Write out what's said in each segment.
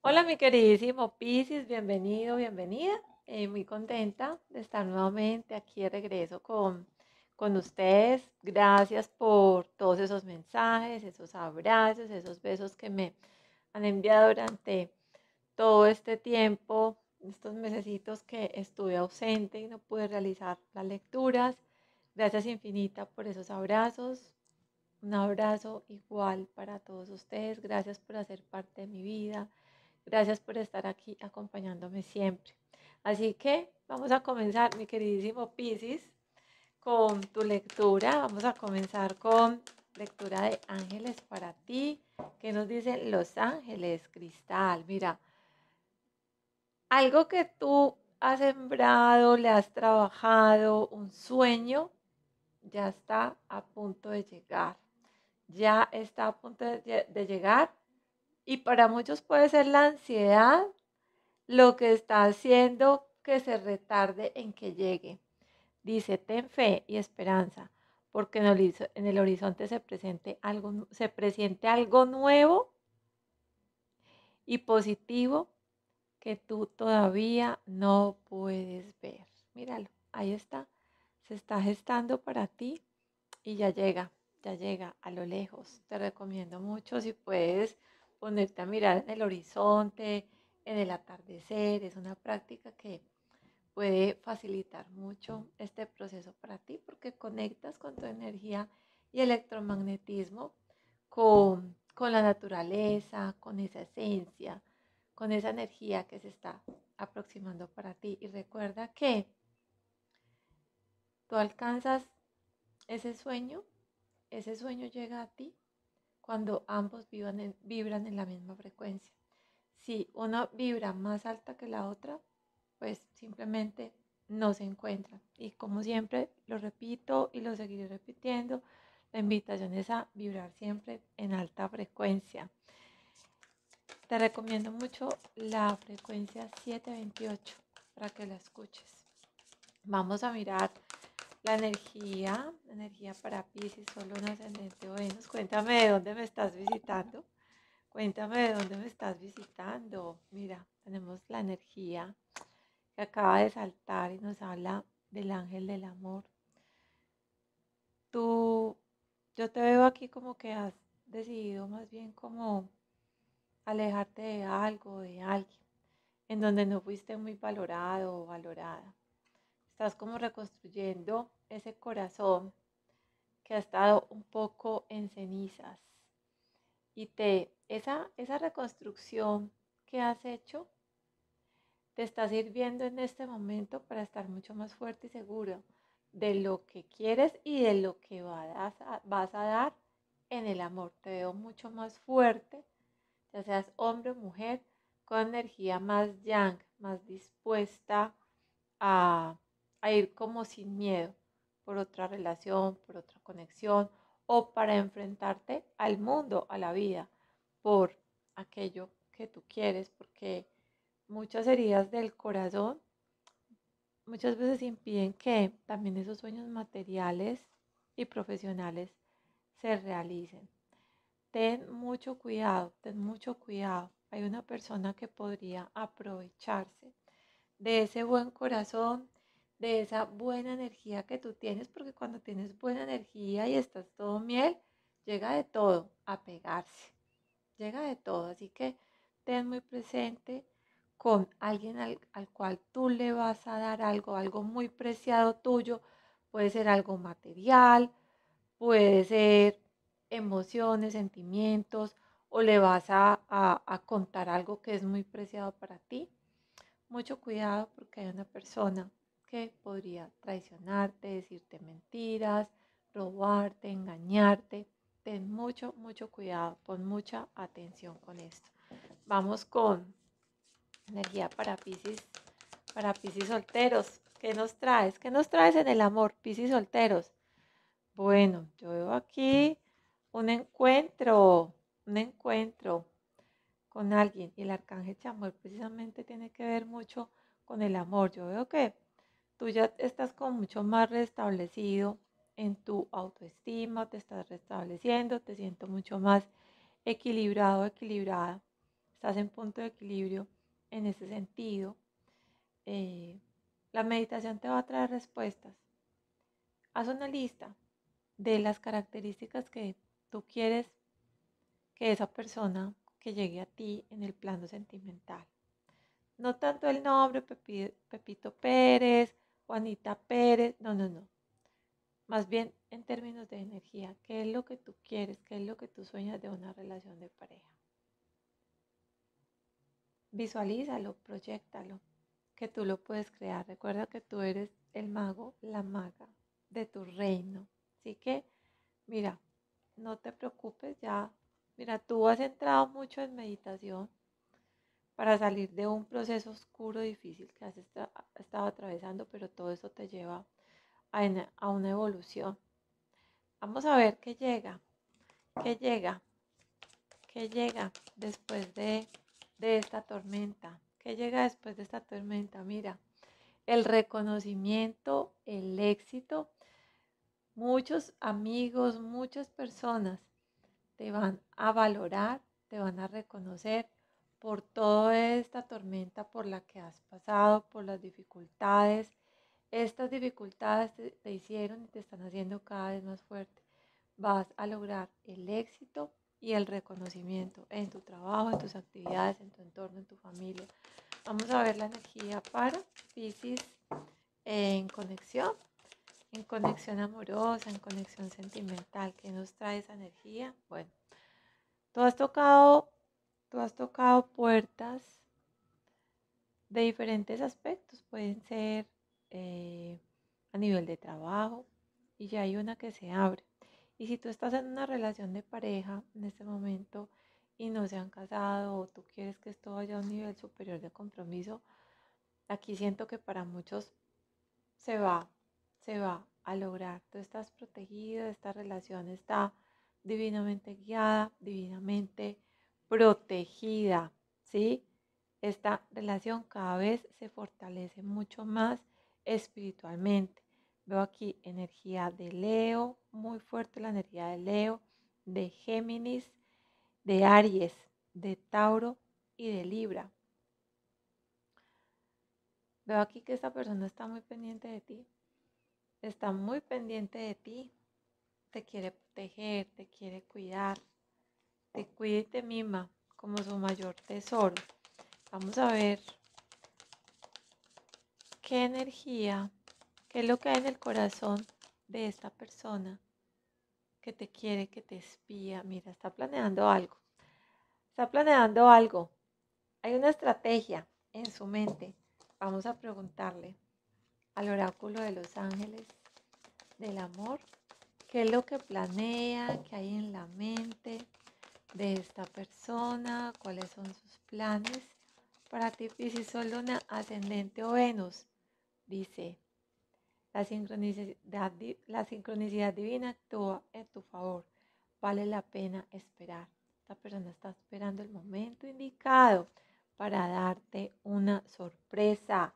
Hola, mi queridísimo Pisces, bienvenido, bienvenida. Eh, muy contenta de estar nuevamente aquí de regreso con, con ustedes. Gracias por todos esos mensajes, esos abrazos, esos besos que me han enviado durante todo este tiempo, estos mesecitos que estuve ausente y no pude realizar las lecturas. Gracias infinita por esos abrazos. Un abrazo igual para todos ustedes. Gracias por hacer parte de mi vida Gracias por estar aquí acompañándome siempre. Así que vamos a comenzar, mi queridísimo Piscis, con tu lectura. Vamos a comenzar con lectura de Ángeles para ti. que nos dicen los ángeles, Cristal? Mira, algo que tú has sembrado, le has trabajado, un sueño, ya está a punto de llegar. Ya está a punto de, de llegar y para muchos puede ser la ansiedad lo que está haciendo que se retarde en que llegue. Dice, ten fe y esperanza, porque en el horizonte se, presente algo, se presente algo nuevo y positivo que tú todavía no puedes ver. Míralo, ahí está, se está gestando para ti y ya llega, ya llega a lo lejos. Te recomiendo mucho si puedes ponerte a mirar en el horizonte, en el atardecer, es una práctica que puede facilitar mucho este proceso para ti porque conectas con tu energía y electromagnetismo con, con la naturaleza, con esa esencia, con esa energía que se está aproximando para ti. Y recuerda que tú alcanzas ese sueño, ese sueño llega a ti cuando ambos vivan vibran en la misma frecuencia. Si uno vibra más alta que la otra, pues simplemente no se encuentra. Y como siempre, lo repito y lo seguiré repitiendo, la invitación es a vibrar siempre en alta frecuencia. Te recomiendo mucho la frecuencia 728 para que la escuches. Vamos a mirar la energía, energía para Pisces, solo un ascendente o Cuéntame de dónde me estás visitando. Cuéntame de dónde me estás visitando. Mira, tenemos la energía que acaba de saltar y nos habla del ángel del amor. Tú, yo te veo aquí como que has decidido más bien como alejarte de algo, de alguien, en donde no fuiste muy valorado o valorada estás como reconstruyendo ese corazón que ha estado un poco en cenizas. Y te, esa, esa reconstrucción que has hecho te está sirviendo en este momento para estar mucho más fuerte y seguro de lo que quieres y de lo que vas a, vas a dar en el amor. Te veo mucho más fuerte, ya seas hombre o mujer, con energía más yang, más dispuesta a a ir como sin miedo por otra relación, por otra conexión o para enfrentarte al mundo, a la vida, por aquello que tú quieres, porque muchas heridas del corazón muchas veces impiden que también esos sueños materiales y profesionales se realicen. Ten mucho cuidado, ten mucho cuidado. Hay una persona que podría aprovecharse de ese buen corazón, de esa buena energía que tú tienes, porque cuando tienes buena energía y estás todo miel, llega de todo a pegarse, llega de todo. Así que ten muy presente con alguien al, cual tú le vas a dar algo, algo muy preciado tuyo, puede ser algo material, puede ser emociones, sentimientos, o le vas a, a, contar algo que es muy preciado para ti. Mucho cuidado porque hay una persona que podría traicionarte, decirte mentiras, robarte, engañarte. Ten mucho, mucho cuidado, pon mucha atención con esto. Vamos con energía para Pisces, para Piscis solteros. ¿Qué nos traes? ¿Qué nos traes en el amor, Piscis solteros? Bueno, yo veo aquí un encuentro, un encuentro con alguien. Y el arcángel Chamuel precisamente tiene que ver mucho con el amor. Yo veo que tú ya estás como mucho más restablecido en tu autoestima, te estás restableciendo, te siento mucho más equilibrado, equilibrada, estás en punto de equilibrio en ese sentido. Eh, la meditación te va a traer respuestas. Haz una lista de las características que tú quieres que esa persona que llegue a ti en el plano sentimental. No tanto el nombre, Pepito Pérez, Juanita Pérez, no, no, no. Más bien en términos de energía, ¿qué es lo que tú quieres? ¿Qué es lo que tú sueñas de una relación de pareja? Visualízalo, proyectalo, que tú lo puedes crear. Recuerda que tú eres el mago, la maga de tu reino. Así que, mira, no te preocupes ya. Mira, tú has entrado mucho en meditación para salir de un proceso oscuro difícil que has, estaba atravesando, pero todo eso te lleva a, a una evolución. Vamos a ver qué llega, qué llega, qué llega después de, de esta tormenta, qué llega después de esta tormenta. Mira, el reconocimiento, el éxito. Muchos amigos, muchas personas te van a valorar, te van a reconocer, por toda esta tormenta por la que has pasado, por las dificultades. Estas dificultades te, hicieron y te están haciendo cada vez más fuerte. Vas a lograr el éxito y el reconocimiento en tu trabajo, en tus actividades, en tu entorno, en tu familia. Vamos a ver la energía para Pisces en conexión, en conexión amorosa, en conexión sentimental. ¿Qué nos trae esa energía? Bueno, tú has tocado Tú has tocado puertas de diferentes aspectos, pueden ser eh, a nivel de trabajo y ya hay una que se abre. Y si tú estás en una relación de pareja en este momento y no se han casado o tú quieres que esto vaya a un nivel superior de compromiso, aquí siento que para muchos se va, se va a lograr. Tú estás protegido, esta relación está divinamente guiada, divinamente protegida, ¿sí? Esta relación cada vez se fortalece mucho más espiritualmente. Veo aquí energía de Leo, muy fuerte la energía de Leo, de Géminis, de Aries, de Tauro y de Libra. Veo aquí que esta persona está muy pendiente de ti. Está muy pendiente de ti. Te quiere proteger, te quiere cuidar, te cuida y te mima como su mayor tesoro. Vamos a ver qué energía, qué es lo que hay en el corazón de esta persona que te quiere, que te espía. Mira, está planeando algo. Está planeando algo. Hay una estrategia en su mente. Vamos a preguntarle al oráculo de los ángeles del amor qué es lo que planea, qué hay en la mente de esta persona, cuáles son sus planes. Para ti, Pisces, solo Luna, Ascendente o Venus, dice, la sincronicidad, la sincronicidad divina actúa en tu favor. Vale la pena esperar. Esta persona está esperando el momento indicado para darte una sorpresa.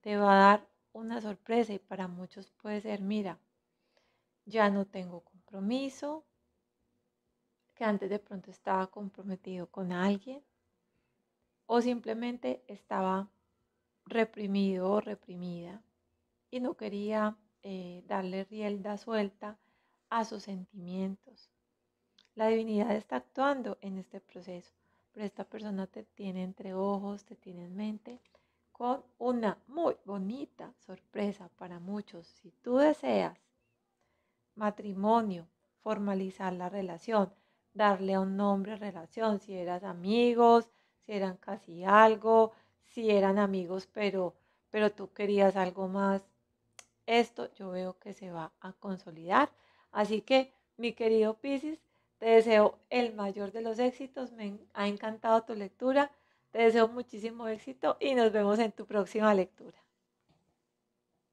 Te va a dar una sorpresa y para muchos puede ser, mira, ya no tengo compromiso, que antes de pronto estaba comprometido con alguien o simplemente estaba reprimido o reprimida y no quería eh, darle rielda suelta a sus sentimientos. La divinidad está actuando en este proceso, pero esta persona te tiene entre ojos, te tiene en mente con una muy bonita sorpresa para muchos. Si tú deseas matrimonio, formalizar la relación, darle un nombre, relación, si eras amigos, si eran casi algo, si eran amigos, pero, pero tú querías algo más. Esto yo veo que se va a consolidar. Así que, mi querido Pisces, te deseo el mayor de los éxitos. Me ha encantado tu lectura. Te deseo muchísimo éxito y nos vemos en tu próxima lectura.